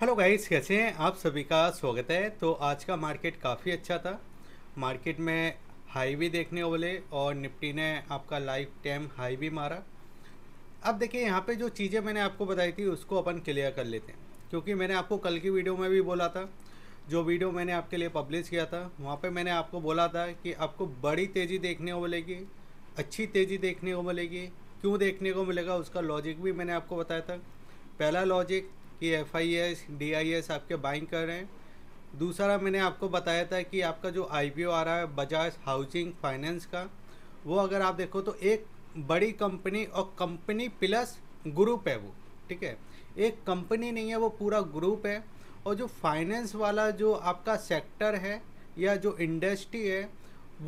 hello guys कैसे हैं आप सभी का स्वागत है तो आज का मार्केट काफ़ी अच्छा था मार्केट में हाई भी देखने वाले और निफ्टी ने आपका लाइफ टाइम हाई भी मारा अब देखिए यहाँ पे जो चीज़ें मैंने आपको बताई थी उसको अपन क्लियर कर लेते हैं क्योंकि मैंने आपको कल की वीडियो में भी बोला था जो वीडियो मैंने आपके लिए पब्लिश किया था वहाँ पर मैंने आपको बोला था कि आपको बड़ी तेज़ी देखने को मिलेगी अच्छी तेज़ी देखने को मिलेगी क्यों देखने को मिलेगा उसका लॉजिक भी मैंने आपको बताया था पहला लॉजिक कि F I S D I S आपके बाइंग कर रहे हैं दूसरा मैंने आपको बताया था कि आपका जो आई पी ओ आ रहा है बजाज हाउसिंग फाइनेंस का वो अगर आप देखो तो एक बड़ी कंपनी और कंपनी प्लस ग्रुप है वो ठीक है एक कंपनी नहीं है वो पूरा ग्रुप है और जो फाइनेंस वाला जो आपका सेक्टर है या जो इंडस्ट्री है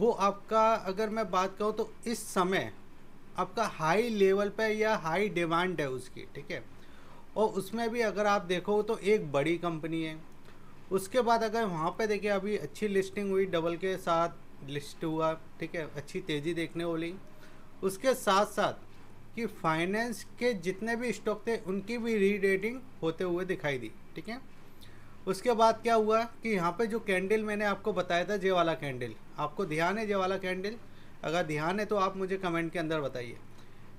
वो आपका अगर मैं बात कहूँ तो इस समय आपका हाई लेवल पे या हाई डिमांड है उसकी ठीक है और उसमें भी अगर आप देखो तो एक बड़ी कंपनी है उसके बाद अगर वहाँ पे देखिए अभी अच्छी लिस्टिंग हुई डबल के साथ लिस्ट हुआ ठीक है अच्छी तेज़ी देखने वाली उसके साथ साथ कि फाइनेंस के जितने भी स्टॉक थे उनकी भी रीडेटिंग होते हुए दिखाई दी ठीक है उसके बाद क्या हुआ कि यहाँ पे जो कैंडल मैंने आपको बताया था जे वाला कैंडल आपको ध्यान है जे वाला कैंडल अगर ध्यान है तो आप मुझे कमेंट के अंदर बताइए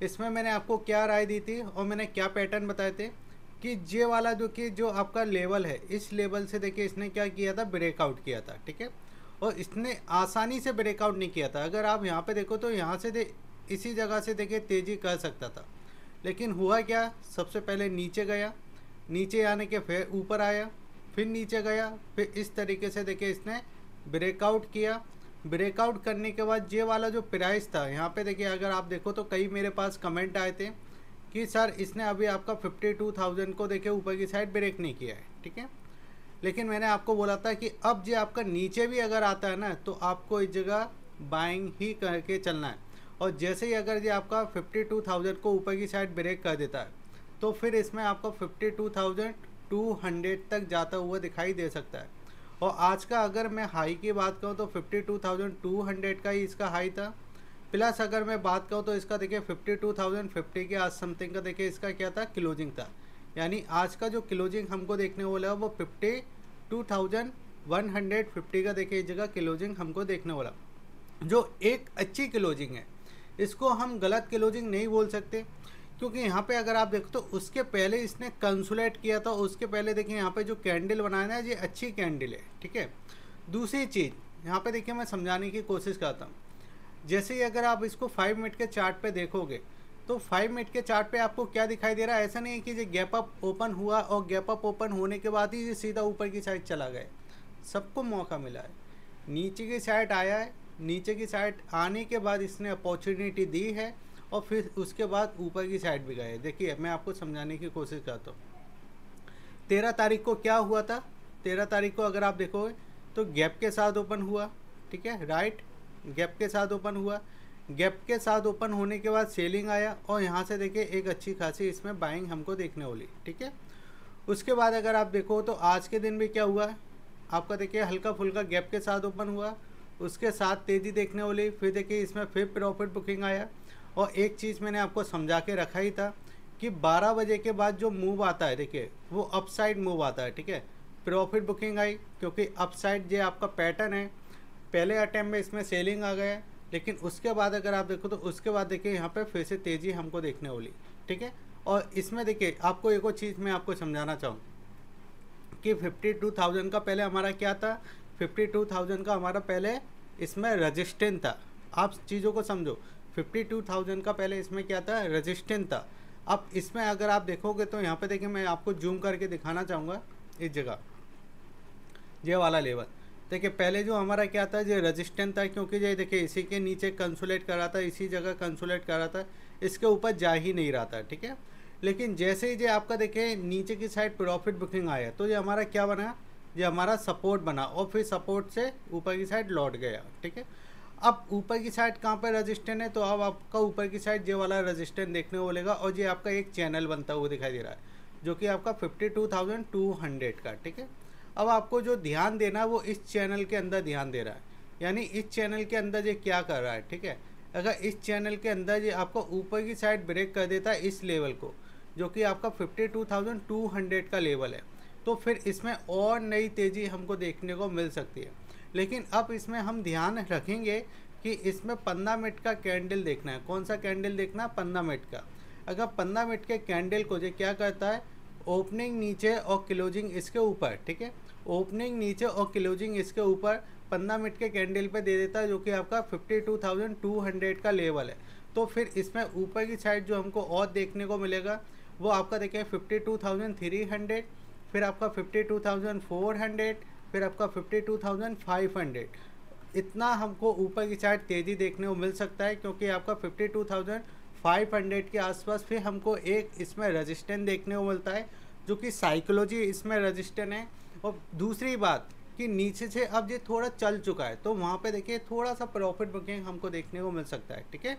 इसमें मैंने आपको क्या राय दी थी और मैंने क्या पैटर्न बताए थे कि जे वाला जो कि जो आपका लेवल है इस लेवल से देखिए इसने क्या किया था ब्रेकआउट किया था ठीक है और इसने आसानी से ब्रेकआउट नहीं किया था अगर आप यहाँ पे देखो तो यहाँ से दे इसी जगह से देखिए तेज़ी कर सकता था लेकिन हुआ क्या सबसे पहले नीचे गया नीचे आने के फिर ऊपर आया फिर नीचे गया फिर इस तरीके से देखिए इसने ब्रेकआउट किया ब्रेकआउट करने के बाद ये वाला जो प्राइस था यहाँ पे देखिए अगर आप देखो तो कई मेरे पास कमेंट आए थे कि सर इसने अभी आपका फिफ्टी टू थाउजेंड को देखे ऊपर की साइड ब्रेक नहीं किया है ठीक है लेकिन मैंने आपको बोला था कि अब जो आपका नीचे भी अगर आता है ना तो आपको इस जगह बाइंग ही करके चलना है और जैसे ही अगर ये आपका फिफ्टी टू थाउजेंड को ऊपर की साइड ब्रेक कर देता है तो फिर इसमें आपको fifty two thousand two hundred तक जाता हुआ दिखाई दे सकता है और आज का अगर मैं हाई की बात करूँ तो fifty two thousand two hundred का ही इसका हाई था प्लस अगर मैं बात करूँ तो इसका देखिए फिफ्टी टू थाउजेंड फिफ्टी के आज समथिंग का देखिए इसका क्या था क्लोजिंग था यानी आज का जो क्लोजिंग हमको देखने वाला है वो fifty two thousand one hundred fifty का देखिए इस जगह क्लोजिंग हमको देखने वाला जो एक अच्छी क्लोजिंग है इसको हम गलत क्लोजिंग नहीं बोल सकते क्योंकि यहाँ पर अगर आप देखो तो उसके पहले इसने कंसुलेट किया था उसके पहले देखिए यहाँ पर जो कैंडल बनाया ना ये अच्छी कैंडल है ठीक है दूसरी चीज़ यहाँ पर देखिए मैं समझाने की कोशिश करता हूँ जैसे ही अगर आप इसको फाइव मिनट के चार्ट पे देखोगे तो फाइव मिनट के चार्ट पे आपको क्या दिखाई दे रहा है ऐसा नहीं है कि ये गैप अप ओपन हुआ और गैप अप ओपन होने के बाद ही ये सीधा ऊपर की साइड चला गए सबको मौका मिला है नीचे की साइड आया है नीचे की साइड आने के बाद इसने अपॉर्चुनिटी दी है और फिर उसके बाद ऊपर की साइड भी गए देखिए मैं आपको समझाने की कोशिश करता हूँ तेरह तारीख को क्या हुआ था तेरह तारीख को अगर आप देखोगे तो गैप के साथ ओपन हुआ ठीक है राइट गैप के साथ ओपन हुआ गैप के साथ ओपन होने के बाद सेलिंग आया और यहाँ से देखिए एक अच्छी खासी इसमें बाइंग हमको देखने वाली ठीक है उसके बाद अगर आप देखो तो आज के दिन भी क्या हुआ आपका देखिए हल्का फुल्का गैप के साथ ओपन हुआ उसके साथ तेज़ी देखने वाली फिर देखिए इसमें फिर प्रॉफिट बुकिंग आया और एक चीज़ मैंने आपको समझा के रखा ही था कि 12 बजे के बाद जो मूव आता है देखिए वो अपसाइड मूव आता है ठीक है प्रॉफिट बुकिंग आई क्योंकि अपसाइड जो आपका पैटर्न है पहले अटैम्प में इसमें सेलिंग आ गया लेकिन उसके बाद अगर आप देखो तो उसके बाद देखिए यहाँ पे फिर से तेज़ी हमको देखने वाली ठीक है और इसमें देखिए आपको एक और चीज़ मैं आपको समझाना चाहूँ कि 52,000 का पहले हमारा क्या था 52,000 का हमारा पहले इसमें रजिस्टेंट था आप चीज़ों को समझो 52,000 का पहले इसमें क्या था रजिस्टेंट था अब इसमें अगर आप देखोगे तो यहाँ पे देखिए मैं आपको जूम करके दिखाना चाहूँगा इस जगह ये वाला लेवल देखिए पहले जो हमारा क्या था जो रजिस्टेंट था क्योंकि ये देखिए इसी के नीचे कंसुलेट कर रहा था इसी जगह कंसुलेट कर रहा था इसके ऊपर जा ही नहीं रहा था ठीक है लेकिन जैसे ही जो आपका देखें नीचे की साइड प्रॉफिट बुकिंग आया तो ये हमारा क्या बना ये हमारा सपोर्ट बना और फिर सपोर्ट से ऊपर की साइड लौट गया ठीक है अब ऊपर की साइड कहाँ पर रजिस्टेंट है तो अब आपका ऊपर की साइड ये वाला रजिस्टेंट देखने को मिलेगा और ये आपका एक चैनल बनता हुआ दिखाई दे रहा है जो कि आपका fifty two thousand two hundred का ठीक है अब आपको जो ध्यान देना है वो इस चैनल के अंदर ध्यान दे रहा है यानी इस चैनल के अंदर ये क्या कर रहा है ठीक है अगर इस चैनल के अंदर ये आपको ऊपर की साइड ब्रेक कर देता है इस लेवल को जो कि आपका 52,200 का लेवल है तो फिर इसमें और नई तेज़ी हमको देखने को मिल सकती है लेकिन अब इसमें हम ध्यान रखेंगे कि इसमें पंद्रह मिनट का कैंडल देखना है कौन सा कैंडल देखना है पंद्रह मिनट का अगर पंद्रह मिनट के कैंडल को जो क्या करता है ओपनिंग नीचे और क्लोजिंग इसके ऊपर ठीक है ओपनिंग नीचे और क्लोजिंग इसके ऊपर पंद्रह मिनट के कैंडल पे दे देता है जो कि आपका 52,200 का लेवल है तो फिर इसमें ऊपर की साइड जो हमको और देखने को मिलेगा वो आपका देखिए 52,300 फिर आपका 52,400 फिर आपका 52,500 इतना हमको ऊपर की साइड तेज़ी देखने को मिल सकता है क्योंकि आपका 52,500 के आसपास फिर हमको एक इसमें रजिस्टेंस देखने को मिलता है जो कि साइकोलॉजी इसमें रजिस्टेंट है और दूसरी बात कि नीचे से अब ये थोड़ा चल चुका है तो वहाँ पे देखिए थोड़ा सा प्रॉफिट बुकिंग हमको देखने को मिल सकता है ठीक है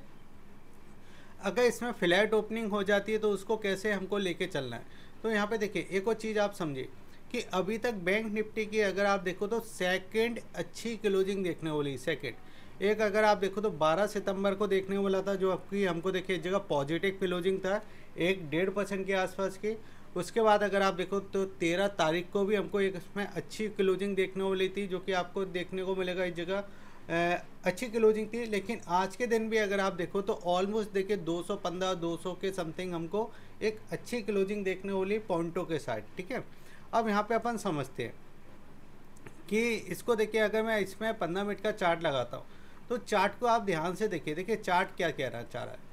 अगर इसमें फ्लैट ओपनिंग हो जाती है तो उसको कैसे हमको लेके चलना है तो यहाँ पे देखिए एक और चीज़ आप समझिए कि अभी तक बैंक निफ्टी की अगर आप देखो तो सेकेंड अच्छी क्लोजिंग देखने वाली सेकेंड एक अगर आप देखो तो 12 सितंबर को देखने को मिला था जो आपकी हमको देखिए एक जगह पॉजिटिव क्लोजिंग था एक डेढ़ परसेंट के आसपास की उसके बाद अगर आप देखो तो तेरह तारीख को भी हमको एक इसमें अच्छी क्लोजिंग देखने को मिली थी जो कि आपको देखने को मिलेगा इस जगह अच्छी क्लोजिंग थी लेकिन आज के दिन भी अगर आप देखो तो ऑलमोस्ट देखिए 215 200 के समथिंग हमको एक अच्छी क्लोजिंग देखने को मिली पॉइंटों के साथ ठीक है अब यहाँ पे अपन समझते हैं कि इसको देखिए अगर मैं इसमें पंद्रह मिनट का चार्ट लगाता हूँ तो चार्ट को आप ध्यान से देखिए देखिए चार्ट क्या कह रहा चाह रहा है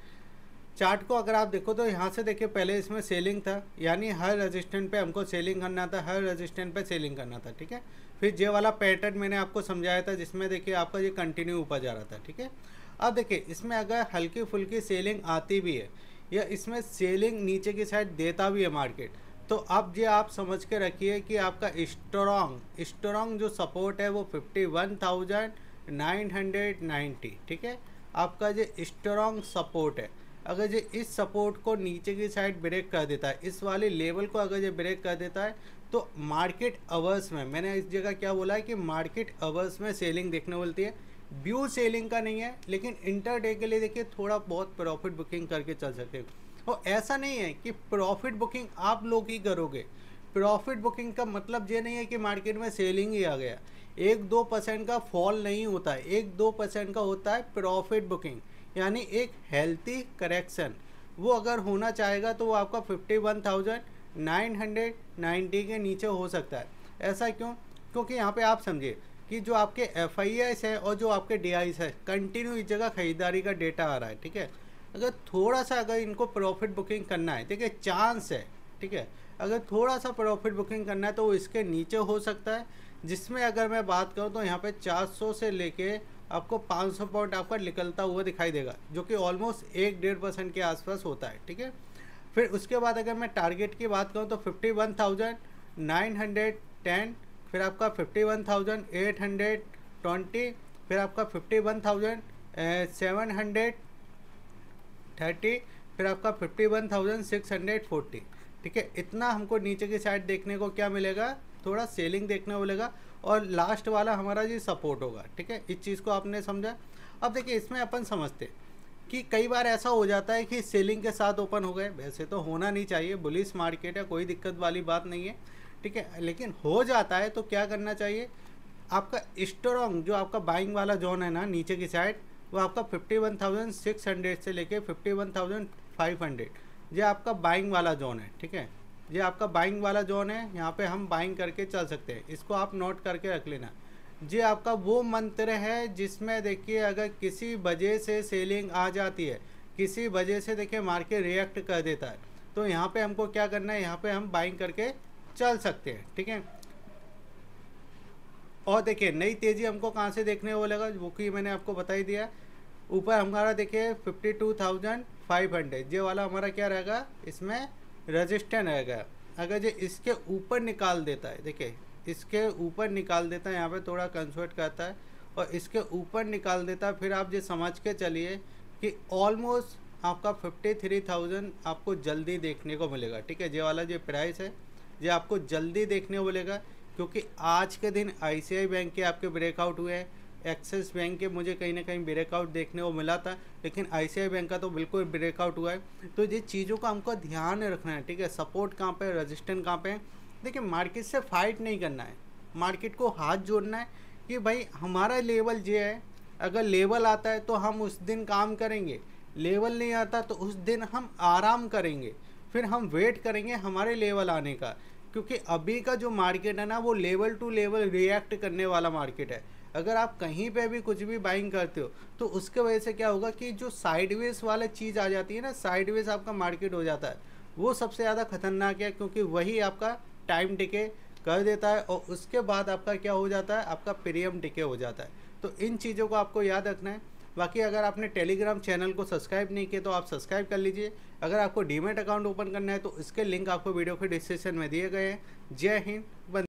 चार्ट को अगर आप देखो तो यहाँ से देखिए पहले इसमें सेलिंग था यानी हर रजिस्टेंट पे हमको सेलिंग करना था हर रजिस्टेंट पे सेलिंग करना था ठीक है फिर ये वाला पैटर्न मैंने आपको समझाया था जिसमें देखिए आपका ये कंटिन्यू ऊपर जा रहा था ठीक है अब देखिए इसमें अगर हल्की फुल्की सेलिंग आती भी है या इसमें सेलिंग नीचे की साइड देता भी है मार्केट तो अब ये आप समझ के रखिए कि आपका स्ट्रॉन्ग स्ट्रॉन्ग जो सपोर्ट है वो fifty one thousand nine hundred ninety ठीक है आपका जो स्ट्रॉन्ग सपोर्ट है अगर जो इस सपोर्ट को नीचे की साइड ब्रेक कर देता है इस वाले लेवल को अगर जो ब्रेक कर देता है तो मार्केट आवर्स में मैंने इस जगह क्या बोला है कि मार्केट आवर्स में सेलिंग देखने बोलती है व्यू सेलिंग का नहीं है लेकिन इंटर डे के लिए देखिए थोड़ा बहुत प्रॉफिट बुकिंग करके चल सकते हो और ऐसा नहीं है कि प्रॉफिट बुकिंग आप लोग ही करोगे प्रॉफिट बुकिंग का मतलब ये नहीं है कि मार्केट में सेलिंग ही आ गया एक दो परसेंट का फॉल नहीं होता है एक दो परसेंट का होता है प्रॉफिट बुकिंग यानी एक हेल्थी करेक्शन वो अगर होना चाहेगा तो वो आपका fifty one thousand nine hundred ninety के नीचे हो सकता है ऐसा क्यों क्योंकि यहाँ पे आप समझिए कि जो आपके एफ आई एस है और जो आपके डी आई है कंटिन्यू इस जगह खरीदारी का डेटा आ रहा है ठीक है अगर थोड़ा सा अगर इनको प्रॉफिट बुकिंग करना है ठीक है चांस है ठीक है अगर थोड़ा सा प्रॉफिट बुकिंग करना है तो वो इसके नीचे हो सकता है जिसमें अगर मैं बात करूँ तो यहाँ पे 400 से लेके आपको 500 पॉइंट आपका निकलता हुआ दिखाई देगा जो कि ऑलमोस्ट एक डेढ़ परसेंट के आसपास होता है ठीक है फिर उसके बाद अगर मैं टारगेट की बात करूँ तो fifty one thousand nine hundred ten फिर आपका fifty one thousand eight hundred twenty फिर आपका fifty one thousand seven hundred thirty फिर आपका fifty one thousand six hundred forty ठीक है इतना हमको नीचे की साइड देखने को क्या मिलेगा थोड़ा सेलिंग देखने को मिलेगा और लास्ट वाला हमारा जी सपोर्ट होगा ठीक है इस चीज़ को आपने समझा अब देखिए इसमें अपन समझते हैं कि कई बार ऐसा हो जाता है कि सेलिंग के साथ ओपन हो गए वैसे तो होना नहीं चाहिए बुलिस मार्केट है कोई दिक्कत वाली बात नहीं है ठीक है लेकिन हो जाता है तो क्या करना चाहिए आपका स्ट्रॉन्ग जो आपका बाइंग वाला जोन है ना नीचे की साइड वो आपका fifty one thousand six hundred से लेके fifty one thousand five hundred ये आपका बाइंग वाला जोन है ठीक है ये आपका बाइंग वाला जोन है यहाँ पे हम बाइंग करके चल सकते हैं इसको आप नोट करके रख लेना ये आपका वो मंत्र है जिसमें देखिए अगर किसी वजह से सेलिंग आ जाती है किसी वजह से देखिए मार्केट रिएक्ट कर देता है तो यहाँ पे हमको क्या करना है यहाँ पे हम बाइंग करके चल सकते हैं ठीक है और देखिए नई तेज़ी हमको कहाँ से देखने वो लगा वो कि मैंने आपको बता ही दिया ऊपर हमारा देखिए fifty two thousand five hundred ये वाला हमारा क्या रहेगा इसमें रजिस्टेंट रहेगा अगर जो इसके ऊपर निकाल देता है देखिए इसके ऊपर निकाल देता है यहाँ पे थोड़ा कंसर्ट करता है और इसके ऊपर निकाल देता है फिर आप ये समझ के चलिए कि ऑलमोस्ट आपका फिफ्टी थ्री थाउजेंड आपको जल्दी देखने को मिलेगा ठीक है ये वाला जो प्राइस है ये आपको जल्दी देखने को मिलेगा क्योंकि आज के दिन आई बैंक के आपके ब्रेकआउट हुए हैं एक्सिस बैंक के मुझे कहीं ना कहीं ब्रेकआउट देखने को मिला था लेकिन आई बैंक का तो बिल्कुल ब्रेकआउट हुआ है तो ये चीज़ों का हमको ध्यान रखना है ठीक है सपोर्ट कहाँ पर रजिस्टेंट कहाँ पर है देखिए मार्केट से फाइट नहीं करना है मार्केट को हाथ जोड़ना है कि भाई हमारा लेवल ये है अगर लेवल आता है तो हम उस दिन काम करेंगे लेवल नहीं आता तो उस दिन हम आराम करेंगे फिर हम वेट करेंगे हमारे लेवल आने का क्योंकि अभी का जो मार्केट है ना वो लेवल टू लेवल रिएक्ट करने वाला मार्केट है अगर आप कहीं पे भी कुछ भी बाइंग करते हो तो उसके वजह से क्या होगा कि जो साइडवेज वाले चीज़ आ जाती है ना साइडवेज आपका मार्केट हो जाता है वो सबसे ज़्यादा खतरनाक है क्योंकि वही आपका टाइम टिके कर देता है और उसके बाद आपका क्या हो जाता है आपका प्रीमियम टिके हो जाता है तो इन चीज़ों को आपको याद रखना है बाकी अगर आपने टेलीग्राम चैनल को सब्सक्राइब नहीं किया तो आप सब्सक्राइब कर लीजिए अगर आपको डीमेट अकाउंट ओपन करना है तो इसके लिंक आपको वीडियो के डिस्क्रिप्शन में दिए गए हैं जय हिंद